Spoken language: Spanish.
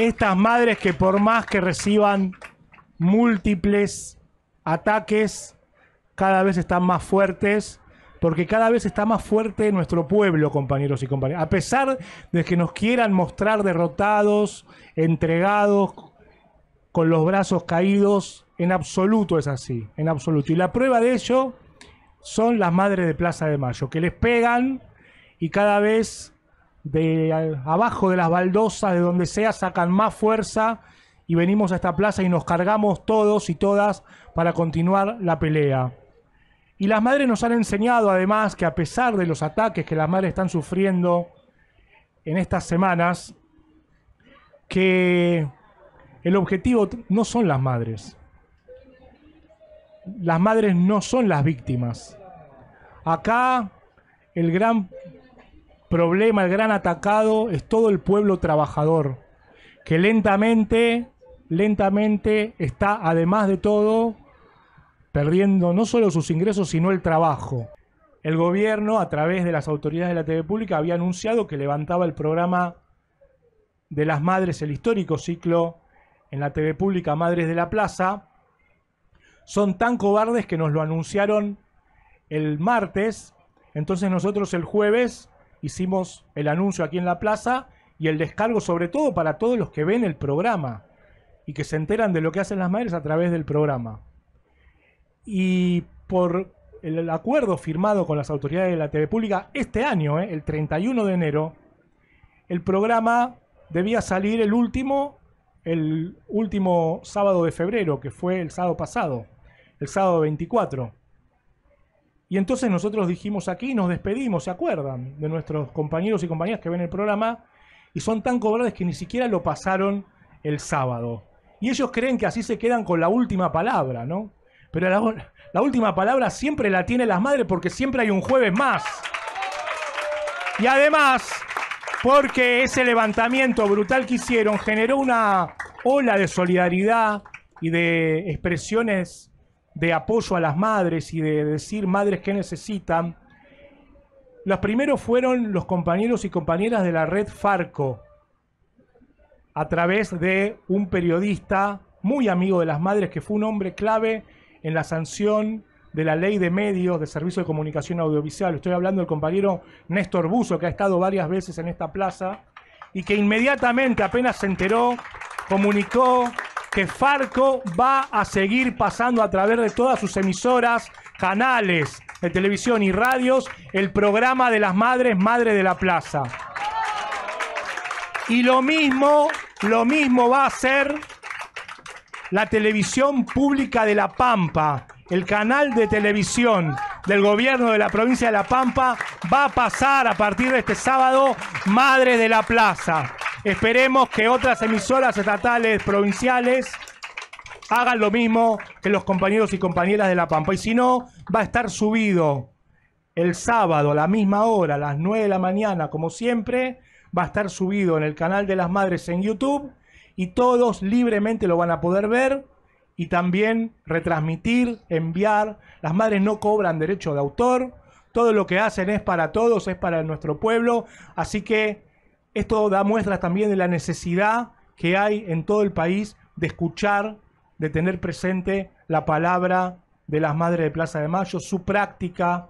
estas madres que por más que reciban múltiples ataques, cada vez están más fuertes, porque cada vez está más fuerte nuestro pueblo, compañeros y compañeras. A pesar de que nos quieran mostrar derrotados, entregados, con los brazos caídos, en absoluto es así, en absoluto. Y la prueba de ello son las madres de Plaza de Mayo, que les pegan y cada vez de abajo de las baldosas, de donde sea, sacan más fuerza y venimos a esta plaza y nos cargamos todos y todas para continuar la pelea. Y las madres nos han enseñado además que a pesar de los ataques que las madres están sufriendo en estas semanas, que el objetivo no son las madres. Las madres no son las víctimas. Acá el gran problema, el gran atacado es todo el pueblo trabajador, que lentamente, lentamente está, además de todo, perdiendo no solo sus ingresos, sino el trabajo. El gobierno, a través de las autoridades de la TV pública, había anunciado que levantaba el programa de las madres, el histórico ciclo en la TV pública Madres de la Plaza. Son tan cobardes que nos lo anunciaron el martes, entonces nosotros el jueves hicimos el anuncio aquí en la plaza y el descargo sobre todo para todos los que ven el programa y que se enteran de lo que hacen las madres a través del programa. Y por el acuerdo firmado con las autoridades de la TV pública este año, eh, el 31 de enero, el programa debía salir el último, el último sábado de febrero, que fue el sábado pasado, el sábado 24. Y entonces nosotros dijimos aquí, nos despedimos, ¿se acuerdan? De nuestros compañeros y compañeras que ven el programa y son tan cobardes que ni siquiera lo pasaron el sábado. Y ellos creen que así se quedan con la última palabra, ¿no? Pero la, la última palabra siempre la tienen las madres porque siempre hay un jueves más. Y además, porque ese levantamiento brutal que hicieron generó una ola de solidaridad y de expresiones de apoyo a las madres y de decir madres que necesitan, los primeros fueron los compañeros y compañeras de la red Farco, a través de un periodista muy amigo de las madres, que fue un hombre clave en la sanción de la ley de medios de servicio de comunicación audiovisual. Estoy hablando del compañero Néstor Buzo, que ha estado varias veces en esta plaza y que inmediatamente, apenas se enteró, comunicó que Farco va a seguir pasando a través de todas sus emisoras, canales de televisión y radios el programa de las madres, Madre de la Plaza. Y lo mismo, lo mismo va a ser la televisión pública de La Pampa, el canal de televisión del gobierno de la provincia de La Pampa va a pasar a partir de este sábado Madres de la Plaza. Esperemos que otras emisoras estatales, provinciales, hagan lo mismo que los compañeros y compañeras de La Pampa. Y si no, va a estar subido el sábado a la misma hora, a las 9 de la mañana, como siempre, va a estar subido en el canal de las madres en YouTube y todos libremente lo van a poder ver y también retransmitir, enviar. Las madres no cobran derecho de autor, todo lo que hacen es para todos, es para nuestro pueblo, así que esto da muestras también de la necesidad que hay en todo el país de escuchar, de tener presente la palabra de las Madres de Plaza de Mayo, su práctica.